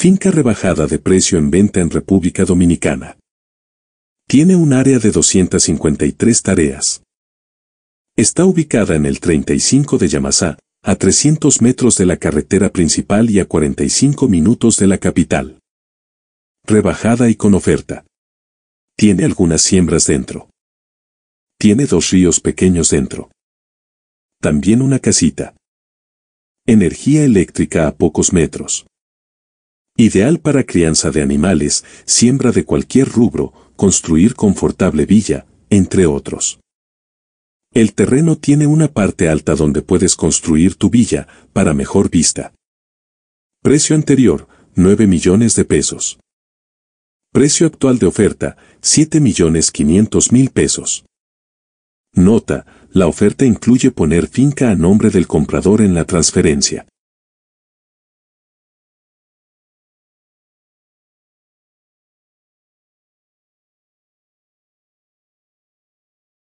Finca rebajada de precio en venta en República Dominicana. Tiene un área de 253 tareas. Está ubicada en el 35 de Yamasá, a 300 metros de la carretera principal y a 45 minutos de la capital. Rebajada y con oferta. Tiene algunas siembras dentro. Tiene dos ríos pequeños dentro. También una casita. Energía eléctrica a pocos metros. Ideal para crianza de animales, siembra de cualquier rubro, construir confortable villa, entre otros. El terreno tiene una parte alta donde puedes construir tu villa, para mejor vista. Precio anterior, 9 millones de pesos. Precio actual de oferta, 7 millones 500 mil pesos. Nota, la oferta incluye poner finca a nombre del comprador en la transferencia.